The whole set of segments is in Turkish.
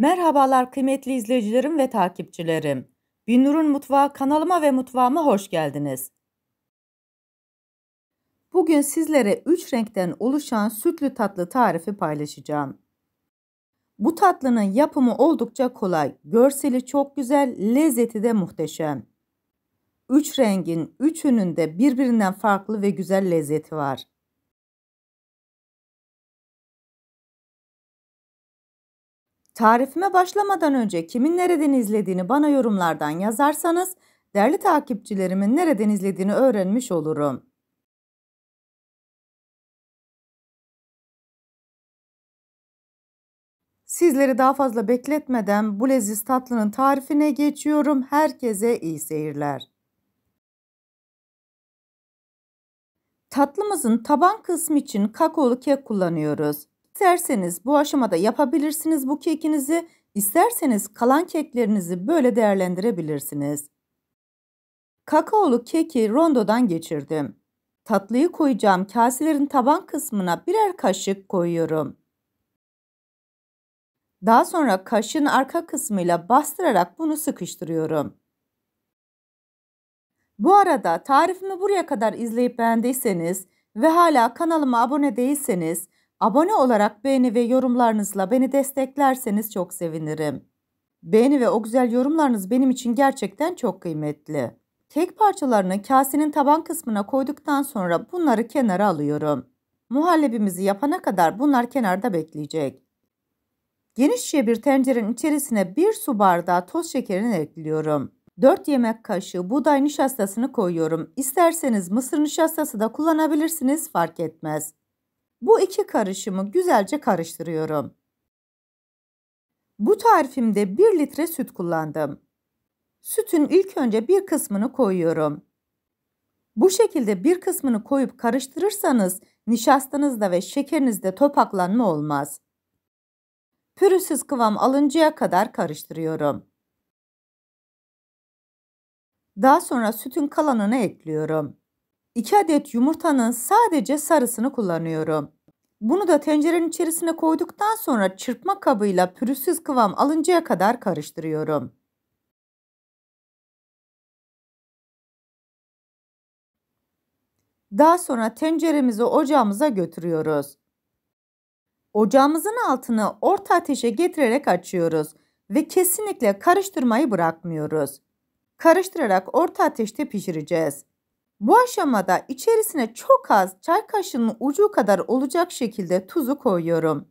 Merhabalar kıymetli izleyicilerim ve takipçilerim. Binnur'un Mutfağı kanalıma ve mutfağıma hoş geldiniz. Bugün sizlere 3 renkten oluşan sütlü tatlı tarifi paylaşacağım. Bu tatlının yapımı oldukça kolay, görseli çok güzel, lezzeti de muhteşem. 3 rengin üçünün de birbirinden farklı ve güzel lezzeti var. Tarifime başlamadan önce kimin nereden izlediğini bana yorumlardan yazarsanız değerli takipçilerimin nereden izlediğini öğrenmiş olurum. Sizleri daha fazla bekletmeden bu leziz tatlının tarifine geçiyorum. Herkese iyi seyirler. Tatlımızın taban kısmı için kakaolu kek kullanıyoruz. İsterseniz bu aşamada yapabilirsiniz bu kekinizi, isterseniz kalan keklerinizi böyle değerlendirebilirsiniz. Kakaolu keki rondodan geçirdim. Tatlıyı koyacağım kaselerin taban kısmına birer kaşık koyuyorum. Daha sonra kaşın arka kısmıyla bastırarak bunu sıkıştırıyorum. Bu arada tarifimi buraya kadar izleyip beğendiyseniz ve hala kanalıma abone değilseniz Abone olarak beğeni ve yorumlarınızla beni desteklerseniz çok sevinirim. Beğeni ve o güzel yorumlarınız benim için gerçekten çok kıymetli. Kek parçalarını kasenin taban kısmına koyduktan sonra bunları kenara alıyorum. Muhallebimizi yapana kadar bunlar kenarda bekleyecek. Genişçe bir tencerenin içerisine bir su bardağı toz şekerini ekliyorum. 4 yemek kaşığı buğday nişastasını koyuyorum. İsterseniz mısır nişastası da kullanabilirsiniz fark etmez. Bu iki karışımı güzelce karıştırıyorum. Bu tarifimde 1 litre süt kullandım. Sütün ilk önce bir kısmını koyuyorum. Bu şekilde bir kısmını koyup karıştırırsanız nişastanızda ve şekerinizde topaklanma olmaz. Pürüzsüz kıvam alıncaya kadar karıştırıyorum. Daha sonra sütün kalanını ekliyorum. 2 adet yumurtanın sadece sarısını kullanıyorum. Bunu da tencerenin içerisine koyduktan sonra çırpma kabıyla pürüzsüz kıvam alıncaya kadar karıştırıyorum. Daha sonra tenceremizi ocağımıza götürüyoruz. Ocağımızın altını orta ateşe getirerek açıyoruz ve kesinlikle karıştırmayı bırakmıyoruz. Karıştırarak orta ateşte pişireceğiz. Bu aşamada içerisine çok az çay kaşığının ucu kadar olacak şekilde tuzu koyuyorum.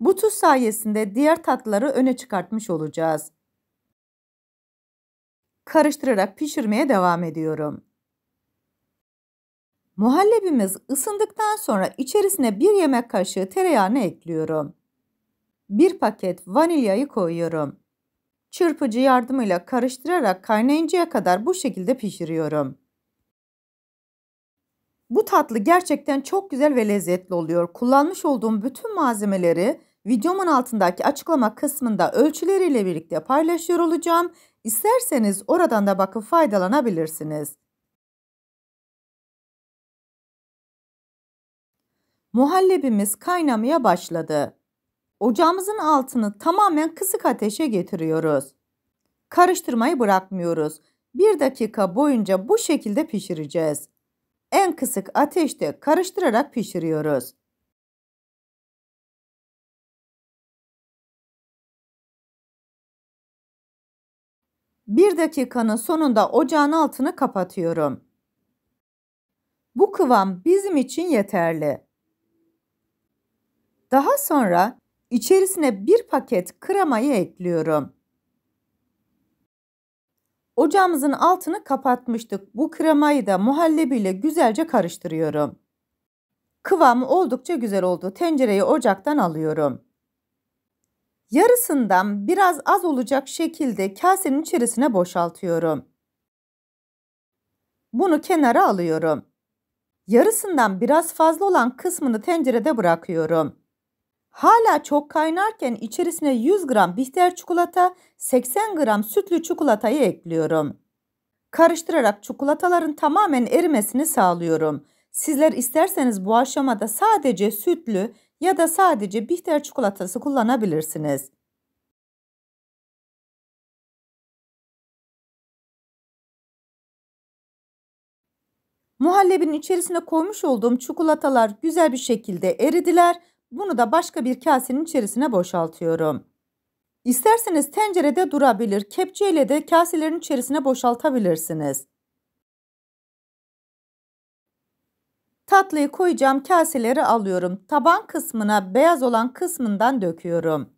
Bu tuz sayesinde diğer tatları öne çıkartmış olacağız. Karıştırarak pişirmeye devam ediyorum. Muhallebimiz ısındıktan sonra içerisine bir yemek kaşığı tereyağını ekliyorum. Bir paket vanilyayı koyuyorum. Çırpıcı yardımıyla karıştırarak kaynayıncaya kadar bu şekilde pişiriyorum. Bu tatlı gerçekten çok güzel ve lezzetli oluyor. Kullanmış olduğum bütün malzemeleri videomun altındaki açıklama kısmında ölçüleriyle birlikte paylaşıyor olacağım. İsterseniz oradan da bakıp faydalanabilirsiniz. Muhallebimiz kaynamaya başladı. Ocağımızın altını tamamen kısık ateşe getiriyoruz. Karıştırmayı bırakmıyoruz. Bir dakika boyunca bu şekilde pişireceğiz en kısık ateşte karıştırarak pişiriyoruz. Bir dakikanın sonunda ocağın altını kapatıyorum. Bu kıvam bizim için yeterli. Daha sonra içerisine bir paket kremayı ekliyorum. Ocağımızın altını kapatmıştık. Bu kremayı da muhallebiyle güzelce karıştırıyorum. Kıvamı oldukça güzel oldu. Tencereyi ocaktan alıyorum. Yarısından biraz az olacak şekilde kasenin içerisine boşaltıyorum. Bunu kenara alıyorum. Yarısından biraz fazla olan kısmını tencerede bırakıyorum. Hala çok kaynarken içerisine 100 gram bitter çikolata, 80 gram sütlü çikolatayı ekliyorum. Karıştırarak çikolataların tamamen erimesini sağlıyorum. Sizler isterseniz bu aşamada sadece sütlü ya da sadece bitter çikolatası kullanabilirsiniz. Muhallebinin içerisine koymuş olduğum çikolatalar güzel bir şekilde eridiler bunu da başka bir kasenin içerisine boşaltıyorum. İsterseniz tencerede durabilir, kepçeyle de kaselerin içerisine boşaltabilirsiniz. Tatlıyı koyacağım kaseleri alıyorum. Taban kısmına beyaz olan kısmından döküyorum.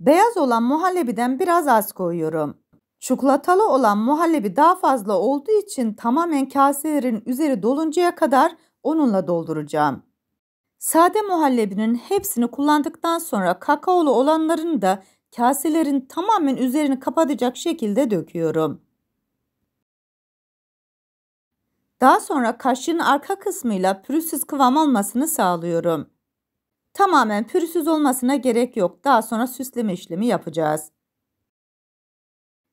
Beyaz olan muhallebiden biraz az koyuyorum. Çikolatalı olan muhallebi daha fazla olduğu için tamamen kaselerin üzeri doluncaya kadar onunla dolduracağım. Sade muhallebinin hepsini kullandıktan sonra kakaolu olanlarını da kaselerin tamamen üzerini kapatacak şekilde döküyorum. Daha sonra kaşığın arka kısmıyla pürüzsüz kıvam almasını sağlıyorum. Tamamen pürüzsüz olmasına gerek yok. Daha sonra süsleme işlemi yapacağız.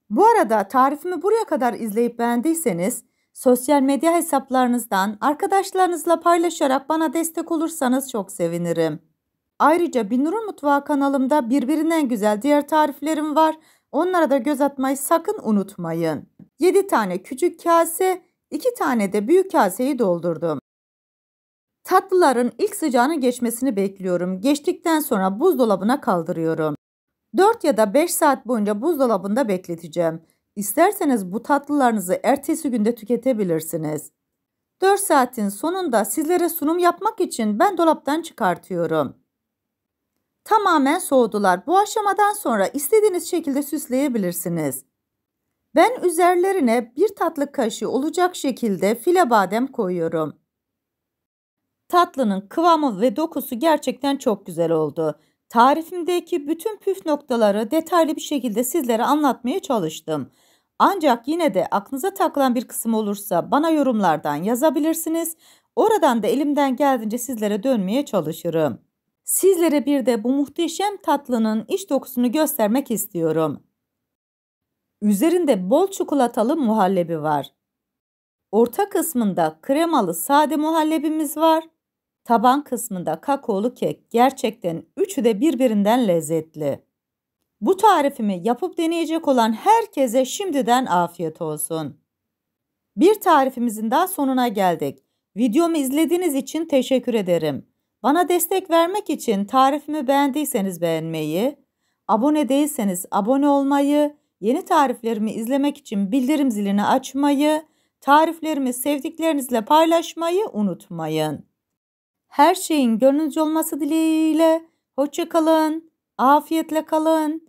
Bu arada tarifimi buraya kadar izleyip beğendiyseniz Sosyal medya hesaplarınızdan arkadaşlarınızla paylaşarak bana destek olursanız çok sevinirim. Ayrıca Binur'un Mutfağı kanalımda birbirinden güzel diğer tariflerim var. Onlara da göz atmayı sakın unutmayın. 7 tane küçük kase, 2 tane de büyük kaseyi doldurdum. Tatlıların ilk sıcağını geçmesini bekliyorum. Geçtikten sonra buzdolabına kaldırıyorum. 4 ya da 5 saat boyunca buzdolabında bekleteceğim. İsterseniz bu tatlılarınızı ertesi günde tüketebilirsiniz. 4 saatin sonunda sizlere sunum yapmak için ben dolaptan çıkartıyorum. Tamamen soğudular. Bu aşamadan sonra istediğiniz şekilde süsleyebilirsiniz. Ben üzerlerine bir tatlı kaşığı olacak şekilde file badem koyuyorum. Tatlının kıvamı ve dokusu gerçekten çok güzel oldu. Tarifimdeki bütün püf noktaları detaylı bir şekilde sizlere anlatmaya çalıştım. Ancak yine de aklınıza takılan bir kısım olursa bana yorumlardan yazabilirsiniz. Oradan da elimden geldiğince sizlere dönmeye çalışırım. Sizlere bir de bu muhteşem tatlının iç dokusunu göstermek istiyorum. Üzerinde bol çikolatalı muhallebi var. Orta kısmında kremalı sade muhallebimiz var. Taban kısmında kakaolu kek gerçekten üçü de birbirinden lezzetli. Bu tarifimi yapıp deneyecek olan herkese şimdiden afiyet olsun. Bir tarifimizin daha sonuna geldik. Videomu izlediğiniz için teşekkür ederim. Bana destek vermek için tarifimi beğendiyseniz beğenmeyi, abone değilseniz abone olmayı, yeni tariflerimi izlemek için bildirim zilini açmayı, tariflerimi sevdiklerinizle paylaşmayı unutmayın. Her şeyin gönlünüz olması dileğiyle, hoşçakalın, afiyetle kalın.